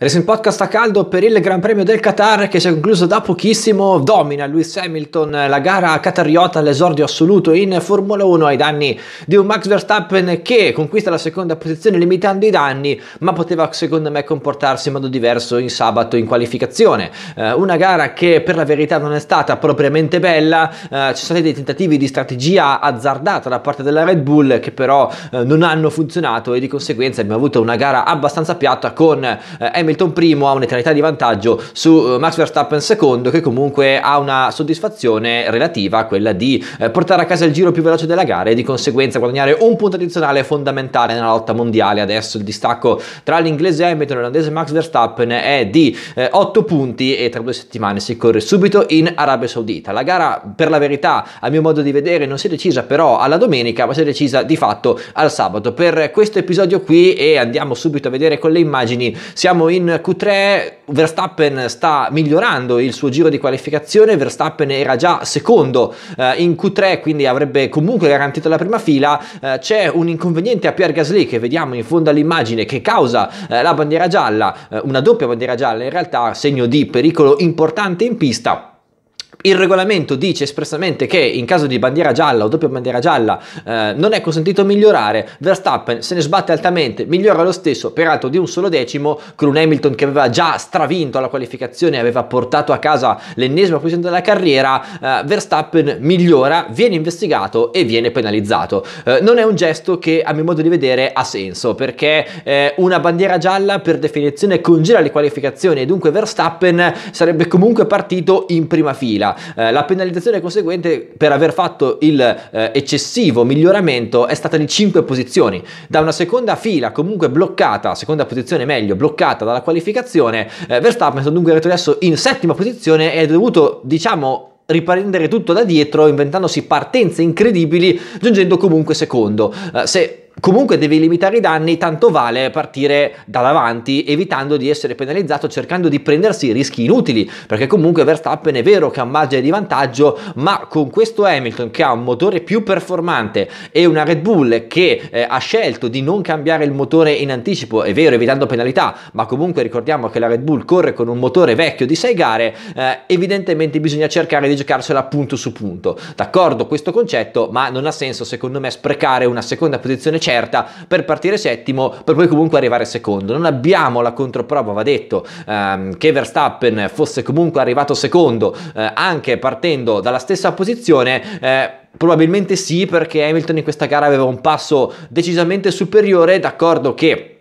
Racing Podcast a caldo per il Gran Premio del Qatar che si è concluso da pochissimo. Domina Lewis Hamilton la gara catariota all'esordio assoluto in Formula 1 ai danni di un Max Verstappen che conquista la seconda posizione limitando i danni, ma poteva secondo me comportarsi in modo diverso in sabato in qualificazione. Eh, una gara che per la verità non è stata propriamente bella, eh, ci sono stati dei tentativi di strategia azzardata da parte della Red Bull che però eh, non hanno funzionato e di conseguenza abbiamo avuto una gara abbastanza piatta con Hamilton eh, Hamilton primo ha un'eternità di vantaggio su eh, Max Verstappen secondo che comunque ha una soddisfazione relativa a quella di eh, portare a casa il giro più veloce della gara e di conseguenza guadagnare un punto addizionale fondamentale nella lotta mondiale. Adesso il distacco tra l'inglese Hamilton e l'olandese Max Verstappen è di 8 eh, punti e tra due settimane si corre subito in Arabia Saudita. La gara per la verità a mio modo di vedere non si è decisa però alla domenica ma si è decisa di fatto al sabato. Per questo episodio qui e andiamo subito a vedere con le immagini siamo in in Q3 Verstappen sta migliorando il suo giro di qualificazione, Verstappen era già secondo eh, in Q3 quindi avrebbe comunque garantito la prima fila, eh, c'è un inconveniente a Pierre Gasly che vediamo in fondo all'immagine che causa eh, la bandiera gialla, eh, una doppia bandiera gialla in realtà, segno di pericolo importante in pista il regolamento dice espressamente che in caso di bandiera gialla o doppia bandiera gialla eh, non è consentito migliorare, Verstappen se ne sbatte altamente, migliora lo stesso peraltro di un solo decimo, con un Hamilton che aveva già stravinto la qualificazione, e aveva portato a casa l'ennesima posizione della carriera, eh, Verstappen migliora, viene investigato e viene penalizzato. Eh, non è un gesto che a mio modo di vedere ha senso, perché eh, una bandiera gialla per definizione congela le qualificazioni e dunque Verstappen sarebbe comunque partito in prima fila eh, la penalizzazione conseguente per aver fatto il eh, eccessivo miglioramento è stata di 5 posizioni. Da una seconda fila comunque bloccata, seconda posizione meglio, bloccata dalla qualificazione, eh, Verstappen sta dunque retrocesso in settima posizione e è dovuto, diciamo, riprendere tutto da dietro inventandosi partenze incredibili giungendo comunque secondo. Eh, se comunque devi limitare i danni, tanto vale partire da davanti, evitando di essere penalizzato, cercando di prendersi rischi inutili, perché comunque Verstappen è vero che ha un margine di vantaggio, ma con questo Hamilton che ha un motore più performante e una Red Bull che eh, ha scelto di non cambiare il motore in anticipo, è vero, evitando penalità, ma comunque ricordiamo che la Red Bull corre con un motore vecchio di 6 gare, eh, evidentemente bisogna cercare di giocarsela punto su punto. D'accordo questo concetto, ma non ha senso secondo me sprecare una seconda posizione certa per partire settimo, per poi comunque arrivare secondo. Non abbiamo la controprova, va detto, ehm, che Verstappen fosse comunque arrivato secondo eh, anche partendo dalla stessa posizione. Eh, probabilmente sì, perché Hamilton in questa gara aveva un passo decisamente superiore, d'accordo che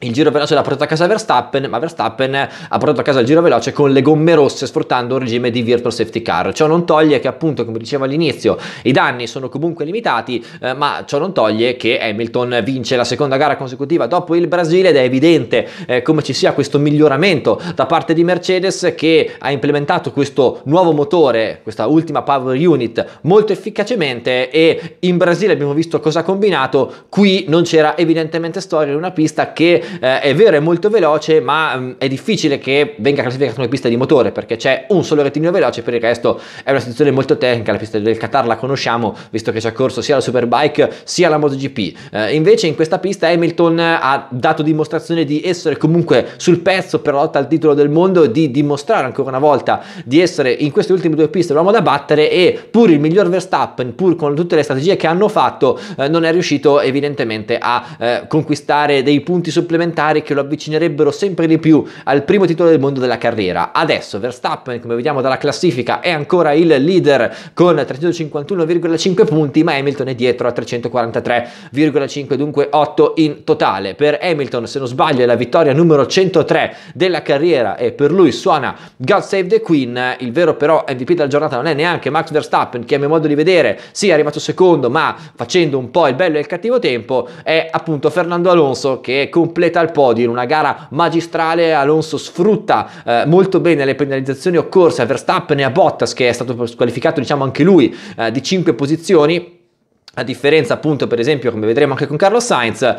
il giro veloce l'ha portato a casa Verstappen, ma Verstappen ha portato a casa il giro veloce con le gomme rosse sfruttando un regime di virtual safety car. Ciò non toglie che appunto, come dicevo all'inizio, i danni sono comunque limitati, eh, ma ciò non toglie che Hamilton vince la seconda gara consecutiva dopo il Brasile ed è evidente eh, come ci sia questo miglioramento da parte di Mercedes che ha implementato questo nuovo motore, questa ultima power unit molto efficacemente e in Brasile abbiamo visto cosa ha combinato, qui non c'era evidentemente storia in una pista che eh, è vero è molto veloce ma mh, mm, è difficile che venga classificato come pista di motore perché c'è un solo rettilineo veloce per il resto è una situazione molto tecnica la pista del Qatar la conosciamo visto che ci ha corso sia la Superbike sia la MotoGP eh, invece in questa pista Hamilton ha dato dimostrazione di essere comunque sul pezzo per la lotta al titolo del mondo di dimostrare ancora una volta di essere in queste ultime due piste l'uomo da battere e pur il miglior Verstappen pur con tutte le strategie che hanno fatto eh, non è riuscito evidentemente a eh, conquistare dei punti supplementari supplementari che lo avvicinerebbero sempre di più al primo titolo del mondo della carriera. Adesso Verstappen, come vediamo dalla classifica, è ancora il leader con 351,5 punti, ma Hamilton è dietro a 343,5, dunque 8 in totale. Per Hamilton, se non sbaglio, è la vittoria numero 103 della carriera e per lui suona God Save the Queen. Il vero però MVP della giornata non è neanche Max Verstappen, che a mio modo di vedere sì è arrivato secondo, ma facendo un po' il bello e il cattivo tempo, è appunto Fernando Alonso che completa completa il podio in una gara magistrale. Alonso sfrutta eh, molto bene le penalizzazioni occorse a Verstappen e a Bottas, che è stato squalificato, diciamo anche lui, eh, di 5 posizioni a differenza appunto per esempio come vedremo anche con Carlo Sainz, eh,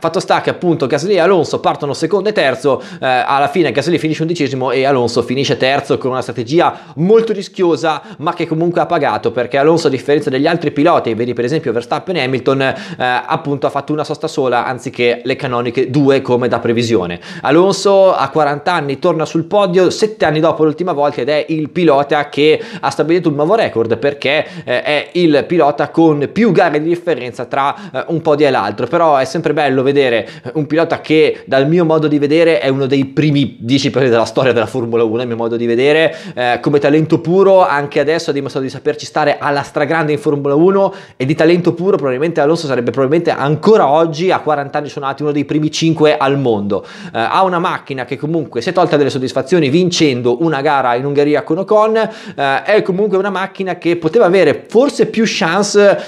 fatto sta che appunto Gasly e Alonso partono secondo e terzo, eh, alla fine Gasly finisce undicesimo e Alonso finisce terzo con una strategia molto rischiosa ma che comunque ha pagato perché Alonso a differenza degli altri piloti, vedi per esempio Verstappen e Hamilton, eh, appunto ha fatto una sosta sola anziché le canoniche due come da previsione. Alonso a 40 anni torna sul podio 7 anni dopo l'ultima volta ed è il pilota che ha stabilito un nuovo record perché eh, è il pilota con più più gare di differenza tra eh, un podio e l'altro, però è sempre bello vedere eh, un pilota che dal mio modo di vedere è uno dei primi 10 piloti della storia della Formula 1, a mio modo di vedere, eh, come talento puro anche adesso ha dimostrato di saperci stare alla stragrande in Formula 1 e di talento puro probabilmente Alonso sarebbe probabilmente ancora oggi a 40 anni suonati uno dei primi 5 al mondo. Eh, ha una macchina che comunque si è tolta delle soddisfazioni vincendo una gara in Ungheria con Ocon, eh, è comunque una macchina che poteva avere forse più chance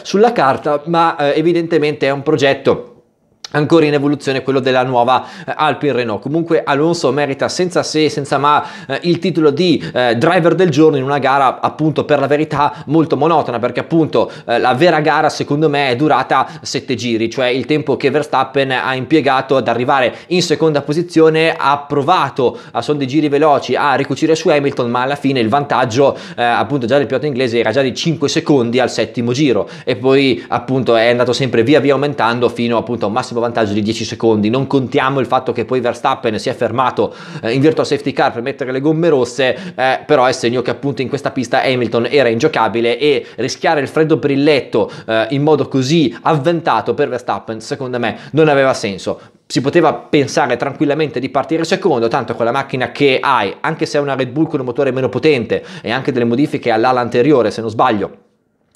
sulla sulla carta, ma eh, evidentemente è un progetto ancora in evoluzione quello della nuova eh, Alpine Renault. Comunque Alonso merita senza se senza ma eh, il titolo di eh, driver del giorno in una gara appunto per la verità molto monotona perché appunto eh, la vera gara secondo me è durata 7 giri, cioè il tempo che Verstappen ha impiegato ad arrivare in seconda posizione, ha provato a son di giri veloci a ricucire su Hamilton, ma alla fine il vantaggio eh, appunto già del pilota inglese era già di 5 secondi al settimo giro e poi appunto è andato sempre via via aumentando fino appunto a un massimo lungo vantaggio di 10 secondi, non contiamo il fatto che poi Verstappen si è fermato eh, in virtual safety car per mettere le gomme rosse, eh, però è segno che appunto in questa pista Hamilton era ingiocabile e rischiare il freddo brilletto eh, in modo così avventato per Verstappen secondo me non aveva senso si poteva pensare tranquillamente di partire secondo, tanto con la macchina che hai, anche se è una Red Bull con un motore meno potente e anche delle modifiche all'ala anteriore, se non sbaglio,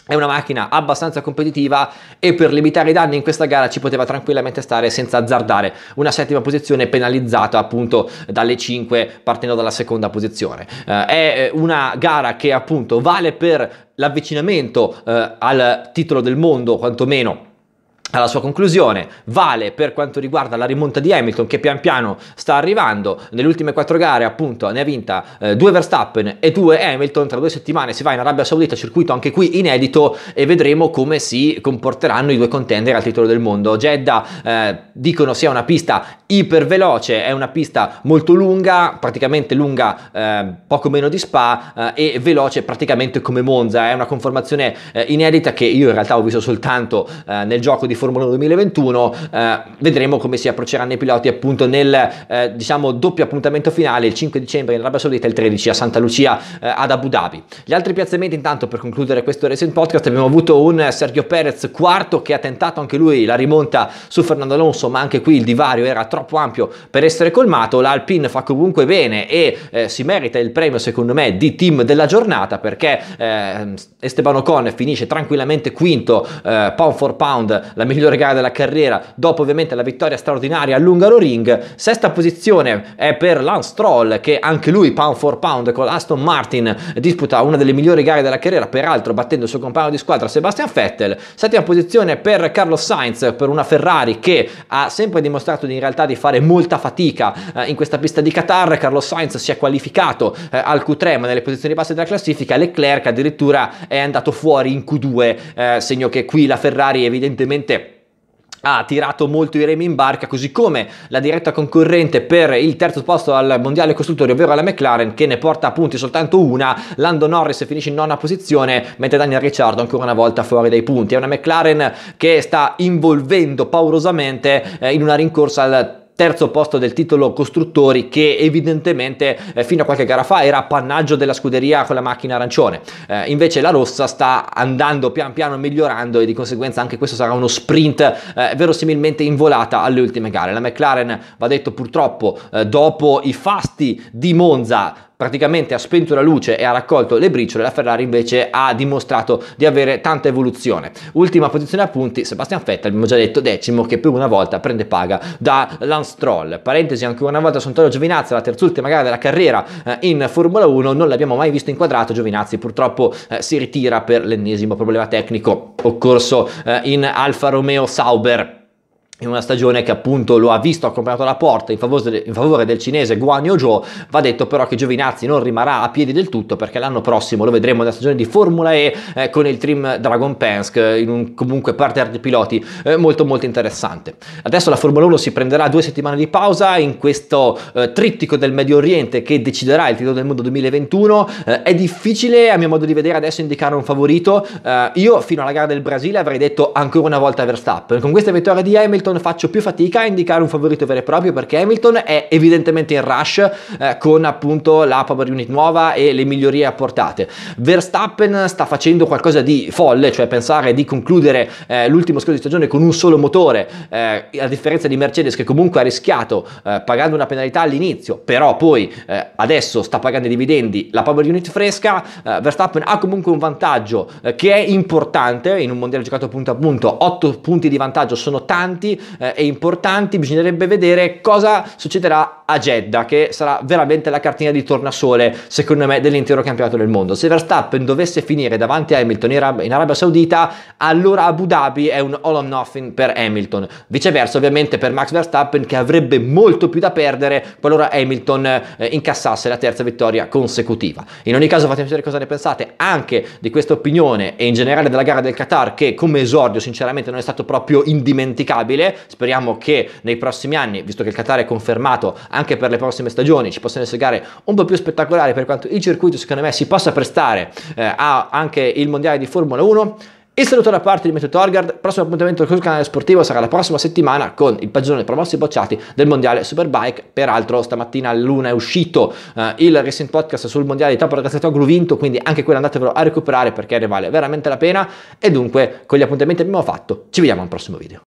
è una macchina abbastanza competitiva e per limitare i danni in questa gara ci poteva tranquillamente stare senza azzardare una settima posizione penalizzata appunto dalle 5 partendo dalla seconda posizione. Eh, è eh, una gara che appunto vale per l'avvicinamento eh, al titolo del mondo quantomeno alla sua conclusione, vale per quanto riguarda la rimonta di Hamilton che pian piano sta arrivando, nelle ultime quattro gare appunto ne ha vinta eh, due Verstappen e due Hamilton, tra due settimane si va in Arabia Saudita, circuito anche qui inedito e vedremo come si comporteranno i due contender al titolo del mondo. Jeddah eh, dicono sia una pista iperveloce, è una pista molto lunga, praticamente lunga eh, poco meno di Spa eh, e veloce praticamente come Monza, è una conformazione eh, inedita che io in realtà ho visto soltanto eh, nel gioco di Formula 1 2021, eh, vedremo come si approcceranno i piloti appunto nel eh, diciamo doppio appuntamento finale il 5 dicembre in Arabia Saudita e il 13 a Santa Lucia eh, ad Abu Dhabi. Gli altri piazzamenti intanto per concludere questo recent Podcast abbiamo avuto un Sergio Perez quarto che ha tentato anche lui la rimonta su Fernando Alonso ma anche qui il divario era troppo ampio per essere colmato, l'Alpine fa comunque bene e eh, si merita il premio secondo me di team della giornata perché ehm, Esteban Ocon finisce tranquillamente quinto eh, pound for pound la migliore miglior gara della carriera dopo ovviamente la vittoria straordinaria all'Ungaro Ring. Sesta posizione è per Lance Stroll che anche lui pound for pound con Aston Martin disputa una delle migliori gare della carriera, peraltro battendo il suo compagno di squadra Sebastian Vettel. Settima posizione per Carlos Sainz per una Ferrari che ha sempre dimostrato in realtà di fare molta fatica eh, in questa pista di Qatar. Carlos Sainz si è qualificato eh, al Q3 ma nelle posizioni basse della classifica, Leclerc addirittura è andato fuori in Q2, eh, segno che qui la Ferrari evidentemente ha tirato molto i remi in barca, così come la diretta concorrente per il terzo posto al mondiale costruttori, ovvero la McLaren, che ne porta a punti soltanto una. Lando Norris finisce in nona posizione, mentre Daniel Ricciardo ancora una volta fuori dai punti. È una McLaren che sta involvendo paurosamente eh, in una rincorsa al terzo posto del titolo costruttori che evidentemente eh, fino a qualche gara fa era appannaggio della scuderia con la macchina arancione eh, invece la rossa sta andando pian piano migliorando e di conseguenza anche questo sarà uno sprint eh, verosimilmente in volata alle ultime gare la McLaren va detto purtroppo eh, dopo i fasti di Monza praticamente ha spento la luce e ha raccolto le briciole, la Ferrari invece ha dimostrato di avere tanta evoluzione. Ultima posizione a punti, Sebastian Vettel, abbiamo già detto decimo, che per una volta prende paga da Lance Stroll. Parentesi, ancora una volta su Antonio Giovinazzi, la terzultima gara della carriera eh, in Formula 1, non l'abbiamo mai visto inquadrato, Giovinazzi purtroppo eh, si ritira per l'ennesimo problema tecnico occorso eh, in Alfa Romeo Sauber in una stagione che appunto lo ha visto accompagnato alla porta in favore, in favore del cinese Guanyo Jo, va detto però che Giovinazzi non rimarrà a piedi del tutto perché l'anno prossimo lo vedremo nella stagione di Formula E eh, con il Trim Dragon Pensk eh, in un comunque parterre di piloti eh, molto molto interessante. Adesso la Formula 1 si prenderà due settimane di pausa in questo eh, trittico del Medio Oriente che deciderà il titolo del mondo 2021, eh, è difficile a mio modo di vedere adesso indicare un favorito, eh, io fino alla gara del Brasile avrei detto ancora una volta Verstappen, con questa vittoria di Hamilton Hamilton faccio più fatica a indicare un favorito vero e proprio perché Hamilton è evidentemente in rush eh, con appunto la power unit nuova e le migliorie apportate. Verstappen sta facendo qualcosa di folle, cioè pensare di concludere eh, l'ultimo scorso di stagione con un solo motore, eh, a differenza di Mercedes che comunque ha rischiato eh, pagando una penalità all'inizio, però poi eh, adesso sta pagando i dividendi, la power unit fresca, eh, Verstappen ha comunque un vantaggio che è importante in un mondiale giocato punto a punto, 8 punti di vantaggio sono tanti, eh, e importanti, bisognerebbe vedere cosa succederà a Jeddah, che sarà veramente la cartina di tornasole, secondo me, dell'intero campionato del mondo. Se Verstappen dovesse finire davanti a Hamilton in Arabia Saudita, allora Abu Dhabi è un all or nothing per Hamilton. Viceversa, ovviamente, per Max Verstappen, che avrebbe molto più da perdere qualora Hamilton eh, incassasse la terza vittoria consecutiva. In ogni caso, fatemi sapere cosa ne pensate anche di questa opinione e in generale della gara del Qatar, che come esordio, sinceramente, non è stato proprio indimenticabile. Speriamo che nei prossimi anni, visto che il Qatar è confermato, anche per le prossime stagioni, ci possono essere gare un po' più spettacolari per quanto il circuito secondo me si possa prestare eh, a anche il mondiale di Formula 1. Il saluto da parte di Meteo Torgard, prossimo appuntamento sul canale sportivo sarà la prossima settimana con il paggione promossi e bocciati del mondiale Superbike, peraltro stamattina a luna è uscito eh, il Racing Podcast sul mondiale di Top Ragazzato Gru vinto, quindi anche quello andatevelo a recuperare perché ne vale veramente la pena e dunque con gli appuntamenti abbiamo fatto ci vediamo al prossimo video.